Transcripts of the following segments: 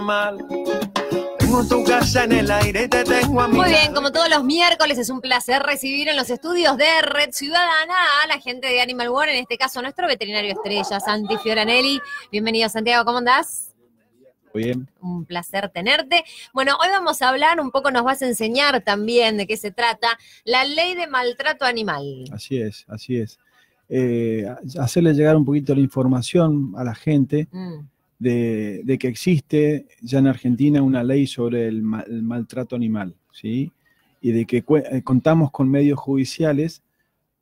mal. Tengo tu casa en el aire te tengo a Muy bien, como todos los miércoles es un placer recibir en los estudios de Red Ciudadana a la gente de Animal War, en este caso nuestro veterinario estrella, Santi Fioranelli. Bienvenido Santiago, ¿cómo andás? Bien. Un placer tenerte. Bueno, hoy vamos a hablar un poco, nos vas a enseñar también de qué se trata la ley de maltrato animal. Así es, así es. Eh, hacerle llegar un poquito la información a la gente. Mm de, que existe ya en Argentina una ley sobre el, el maltrato animal, ¿sí? Y de que eh, contamos con medios judiciales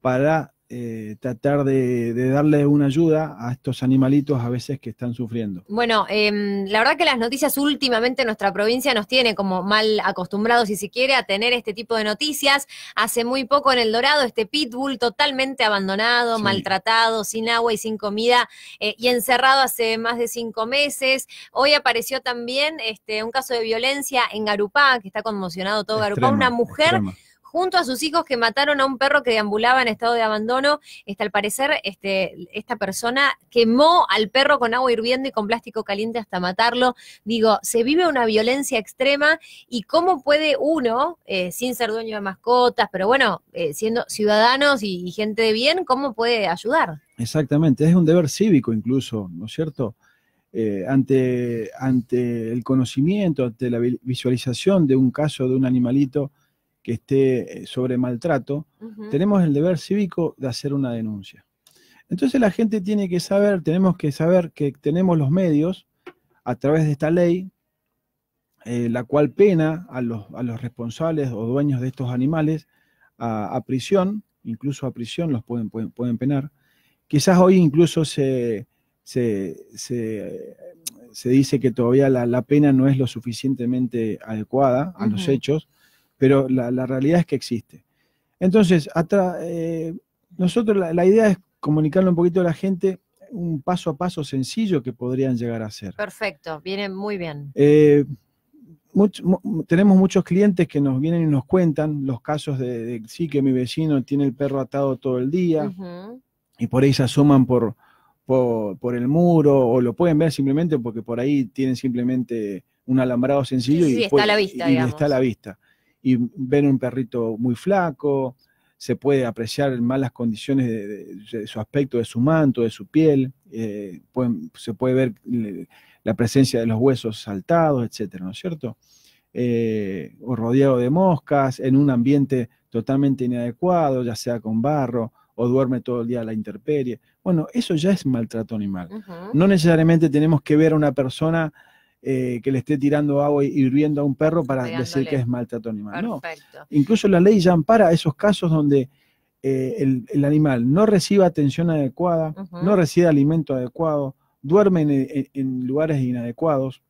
para eh, tratar de, darle una ayuda a estos animalitos a veces que están sufriendo. Bueno, em, la verdad que las noticias últimamente en nuestra provincia nos tiene como mal acostumbrados, si se quiere, a tener este tipo de noticias. Hace muy poco en El Dorado, este pitbull totalmente abandonado, maltratado, sin agua y sin comida eh, y encerrado hace más de cinco meses. Hoy apareció también este, un caso de violencia en Garupá, que está conmocionado todo Garupá, una mujer junto a sus hijos que mataron a un perro que deambulaba en estado de abandono. Este, al parecer, este, esta persona quemó al perro con agua hirviendo y con plástico caliente hasta matarlo. Digo, se vive una violencia extrema y cómo puede uno, eh, sin ser dueño de mascotas, pero bueno, eh, siendo ciudadanos y, gente de bien, cómo puede ayudar. Exactamente, es un deber cívico incluso, ¿no es cierto? Eh, ante, ante el conocimiento, ante la visualización de un caso de un animalito que esté eh, sobre maltrato, tenemos el deber cívico de hacer una denuncia. Entonces la gente tiene que saber, tenemos que saber que tenemos los medios a través de esta ley, eh, la cual pena a los, responsables o dueños de estos animales a, prisión, incluso a prisión los pueden, pueden, penar. Quizás hoy incluso se, dice que todavía la, pena no es lo suficientemente adecuada a los hechos, pero la, realidad es que existe. Entonces, eh, nosotros la, idea es comunicarle un poquito a la gente un paso a paso sencillo que podrían llegar a hacer. Perfecto, viene muy bien. Eh, tenemos muchos clientes que nos vienen y nos cuentan los casos de, sí, que mi vecino tiene el perro atado todo el día y por ahí se asoman por, por, el muro o lo pueden ver simplemente porque por ahí tienen simplemente un alambrado sencillo y está a la vista y ven un perrito muy flaco, se puede apreciar malas condiciones de, su aspecto, de su manto, de su piel, eh, se puede ver la presencia de los huesos saltados, etcétera, ¿no es cierto? Eh, o rodeado de moscas, en un ambiente totalmente inadecuado, ya sea con barro o duerme todo el día a la intemperie. Bueno, eso ya es maltrato animal. No necesariamente tenemos que ver a una persona eh, que le esté tirando agua y hirviendo a un perro para decir que es maltrato animal. No. Incluso la ley ya ampara esos casos donde eh, el, animal no reciba atención adecuada, no recibe alimento adecuado, duerme en lugares inadecuados.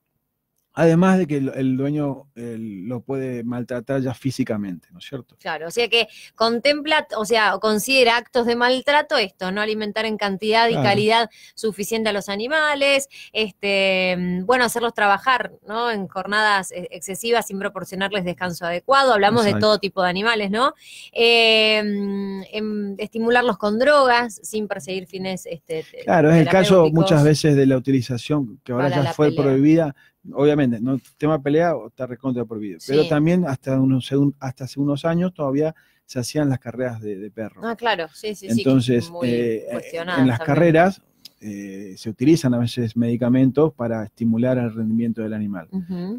Además de que el, dueño lo puede maltratar ya físicamente, ¿no es cierto? Claro, o sea que contempla, o sea, considera actos de maltrato esto, no alimentar en cantidad y calidad suficiente a los animales, este, bueno, hacerlos trabajar, ¿no? En jornadas e, excesivas sin proporcionarles descanso adecuado, hablamos de todo tipo de animales, ¿no? Em, em, estimularlos con drogas sin perseguir fines. Este, claro, es el caso muchas veces de la utilización que ahora ya fue prohibida obviamente, no tema pelea o está recontra por vídeo Pero también hasta, unos, hasta hace unos años todavía se hacían las carreras de, de perro. Ah, claro, sí, sí, sí. Entonces, eh, en las carreras eh, se utilizan a veces medicamentos para estimular el rendimiento del animal.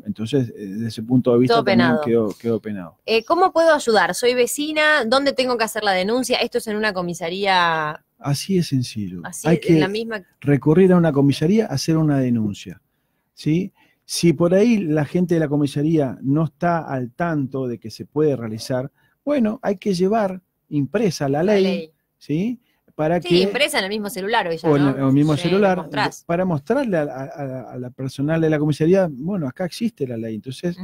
Entonces, eh, desde ese punto de vista, Quedó, penado. ¿Cómo puedo ayudar? Soy vecina, ¿dónde tengo que hacer la denuncia? Esto es en una comisaría. Así es sencillo. Hay que recurrir a una comisaría, hacer una denuncia. ¿Sí? Si por ahí la gente de la comisaría no está al tanto de que se puede realizar, bueno, hay que llevar impresa la ley, ¿sí? Para que, impresa en el mismo celular hoy ya, O en el mismo celular, para mostrarle a, la personal de la comisaría, bueno, acá existe la ley, entonces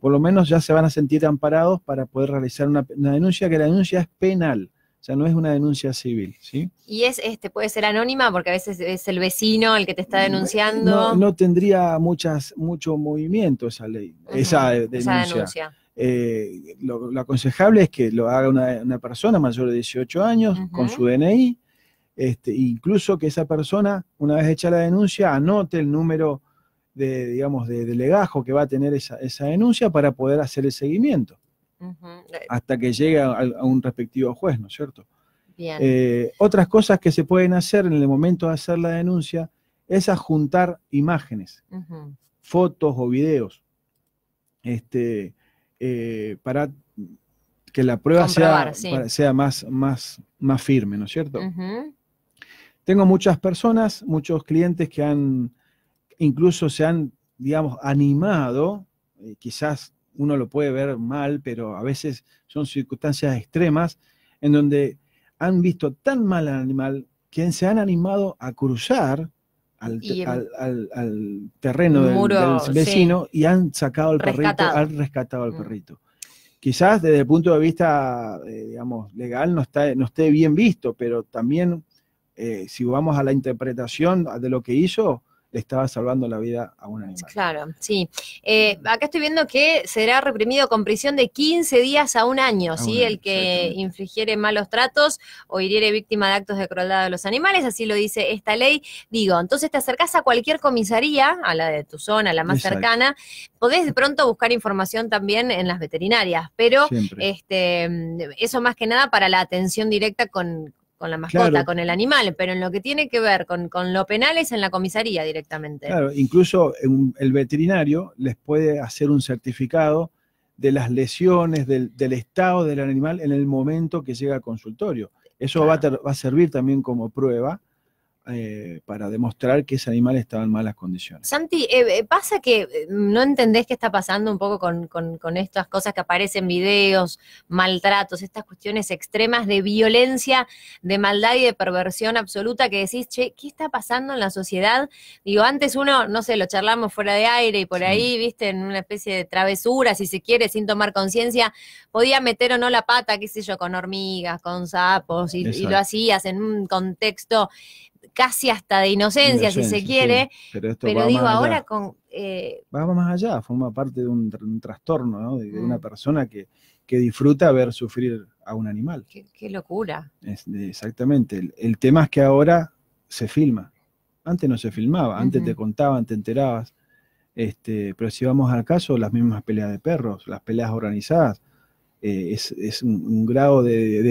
por lo menos ya se van a sentir amparados para poder realizar una denuncia, que la denuncia es penal. O sea, no es una denuncia civil, ¿sí? Y es este, puede ser anónima porque a veces es el vecino el que te está denunciando. No, tendría muchas, mucho movimiento esa ley, esa denuncia. Eh, lo, aconsejable es que lo haga una, persona mayor de 18 años con su DNI, este, incluso que esa persona, una vez hecha la denuncia, anote el número de, digamos, de, legajo que va a tener esa denuncia para poder hacer el seguimiento hasta que llegue a, un respectivo juez, ¿no es cierto? Eh, otras cosas que se pueden hacer en el momento de hacer la denuncia es adjuntar imágenes, fotos o videos, este, eh, para que la prueba sea, sea, más, más, más firme, ¿no es cierto? Tengo muchas personas, muchos clientes que han, incluso se han, digamos, animado, eh, quizás uno lo puede ver mal, pero a veces son circunstancias extremas en donde han visto tan mal al animal que se han animado a cruzar al, terreno del, vecino y han sacado al perrito, han rescatado al mm. perrito. Quizás desde el punto de vista, eh, digamos, legal no, está, no esté bien visto, pero también eh, si vamos a la interpretación de lo que hizo, le estaba salvando la vida a un animal. Claro, sí. Eh, acá estoy viendo que será reprimido con prisión de 15 días a un año, ¿sí? el que infligiere malos tratos o hiriere víctima de actos de crueldad a los animales, así lo dice esta ley. Digo, entonces te acercás a cualquier comisaría, a la de tu zona, a la más cercana, podés de pronto buscar información también en las veterinarias, pero este, mm, eso más que nada para la atención directa con con la mascota, con el animal, pero en lo que tiene que ver con, con lo penal es en la comisaría directamente. Claro, incluso el veterinario les puede hacer un certificado de las lesiones, del, del, estado del animal en el momento que llega al consultorio. Eso va, a va, a servir también como prueba eh, para demostrar que ese animal estaba en malas condiciones. Santi, eh, eh, pasa que no entendés qué está pasando un poco con, estas cosas que aparecen, videos, maltratos, estas cuestiones extremas de violencia, de maldad y de perversión absoluta que decís, che, ¿qué está pasando en la sociedad? Digo, antes uno, no sé, lo charlamos fuera de aire y por ahí, viste, en una especie de travesura, si se quiere, sin tomar conciencia, podía meter o no la pata, qué sé yo, con hormigas, con sapos, y lo hacías en un contexto casi hasta de inocencia, si se quiere. Pero, digo, ahora con... Eh... más allá, forma parte de un, trastorno, ¿no? de, una mm. persona que, disfruta ver sufrir a un animal. Qué, locura. exactamente. El, tema es que ahora se filma. Antes no se filmaba, antes te contaban, te enterabas. Este, pero si vamos al caso, las mismas peleas de perros, las peleas organizadas, eh, es, un, grado de,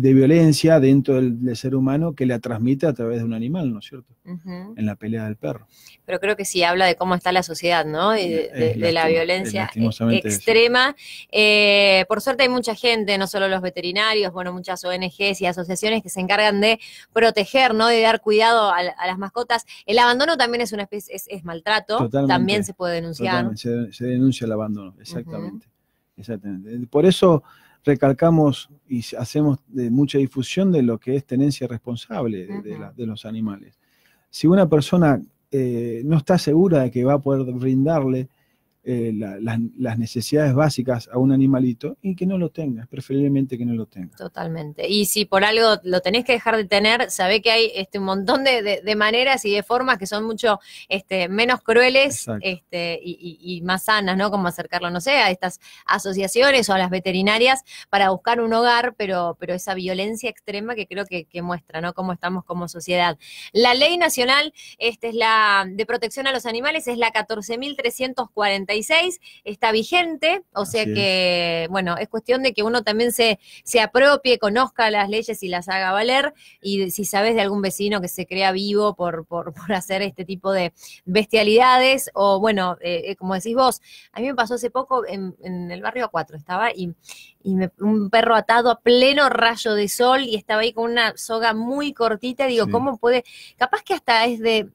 violencia dentro del, ser humano que la transmite a través de un animal, ¿no es cierto? En la pelea del perro. Pero creo que sí habla de cómo está la sociedad, ¿no? de, la violencia extrema. Eh, por suerte hay mucha gente, no solo los veterinarios, bueno, muchas ONGs y asociaciones que se encargan de proteger, ¿no? De dar cuidado a, las mascotas. El abandono también es una especie, es, maltrato, también se puede denunciar. Se, denuncia el abandono, exactamente. Eh, por eso recalcamos y hacemos de mucha difusión de lo que es tenencia responsable de, los animales. Si una persona eh, no está segura de que va a poder brindarle eh, las, necesidades básicas a un animalito y que no lo tengas, preferiblemente que no lo tengas. Totalmente. Y si por algo lo tenés que dejar de tener, sabe que hay este, un montón de, maneras y de formas que son mucho este, menos crueles este, y, más sanas, ¿no? Como acercarlo, no sé, a estas asociaciones o a las veterinarias para buscar un hogar, pero, pero esa violencia extrema que creo que, muestra, ¿no? Cómo estamos como sociedad. La ley nacional este, es la de protección a los animales, es la 14.340 está vigente, o sea que, bueno, es cuestión de que uno también se, se apropie, conozca las leyes y las haga valer, y si sabes de algún vecino que se crea vivo por, por, hacer este tipo de bestialidades, o bueno, eh, eh, como decís vos, a mí me pasó hace poco en, el barrio A4, estaba y, y un perro atado a pleno rayo de sol y estaba ahí con una soga muy cortita, digo, ¿cómo puede? Capaz que hasta es de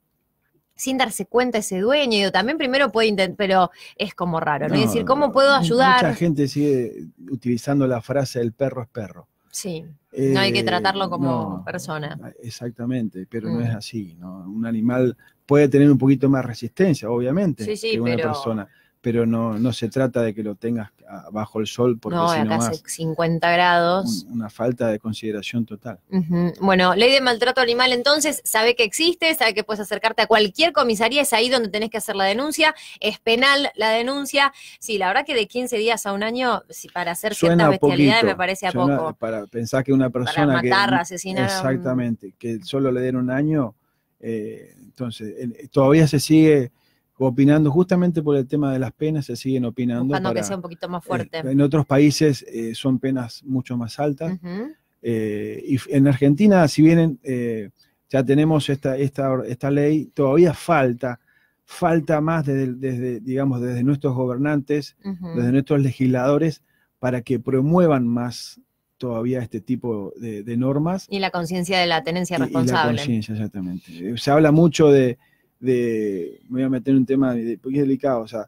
sin darse cuenta ese dueño. yo también primero puede intentar, pero es como raro, Es decir, ¿cómo puedo ayudar? Mucha gente sigue utilizando la frase el perro es perro. Sí, no hay que eh, tratarlo como persona. Ah, exactamente, pero no mm. es así, ¿no? Un animal puede tener un poquito más resistencia, obviamente, que una persona pero no, no se trata de que lo tengas bajo el sol porque no, acá hace 50 grados. una falta de consideración total. Bueno, ley de maltrato animal entonces, sabe que existe, sabe que puedes acercarte a cualquier comisaría, es ahí donde tenés que hacer la denuncia, es penal la denuncia. Sí, la verdad que de 15 días a un año, si para hacer ciertas bestialidades me parece a poco. Para pensar que una persona que, asesinar. Exactamente, que solo le den un año, eh, entonces todavía se sigue opinando justamente por el tema de las penas, se siguen opinando. para, que sea un poquito más eh, fuerte. en otros países eh, son penas mucho más altas. Eh, y en Argentina, si bien ya tenemos esta, esta, esta ley, todavía falta, falta más desde, digamos, desde nuestros gobernantes, desde nuestros legisladores, para que promuevan más todavía este tipo de, normas. Y la conciencia de la tenencia responsable. la conciencia, exactamente. Se habla mucho de, de, me voy a meter en un tema muy delicado, o sea,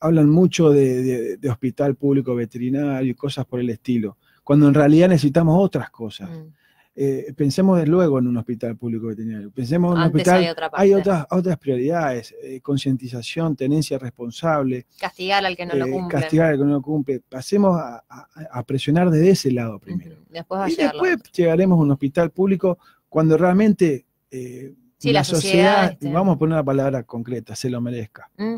hablan mucho de, hospital público veterinario y cosas por el estilo, cuando en realidad necesitamos otras cosas. Mm. Eh, pensemos desde luego en un hospital público veterinario, pensemos en hospital, hay, otras, prioridades, eh, concientización, tenencia responsable. Castigar al que no lo eh, cumple. Castigar al que no lo cumple. Pasemos a, presionar desde ese lado primero. y después llegaremos a un hospital público cuando realmente la, sociedad, este. vamos a poner una palabra concreta, se lo merezca. Mm.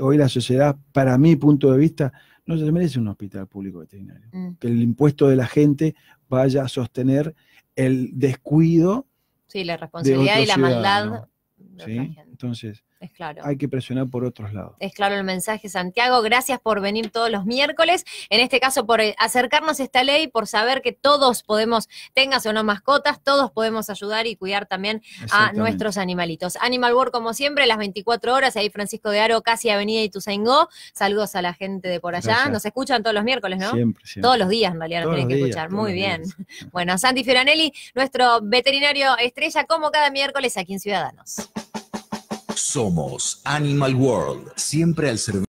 Hoy la sociedad, para mi punto de vista, no se merece un hospital público veterinario. Mm. Que el impuesto de la gente vaya a sostener el descuido. Sí, la responsabilidad y la maldad. ¿Sí? Entonces, es claro. Hay que presionar por otros lados. Es claro el mensaje, Santiago. Gracias por venir todos los miércoles. En este caso, por eh, acercarnos a esta ley, por saber que todos podemos, tengas o no mascotas, todos podemos ayudar y cuidar también a nuestros animalitos. Animal World, como siempre, las 24 horas. Ahí Francisco de Aro, casi Avenida Ituzaingó. Saludos a la gente de por allá. Nos escuchan todos los miércoles, ¿no? Todos los días, en realidad, tienen que escuchar. Muy bien. Bueno, Santi Fioranelli, nuestro veterinario estrella, como cada miércoles aquí en Ciudadanos. Somos Animal World, siempre al servicio.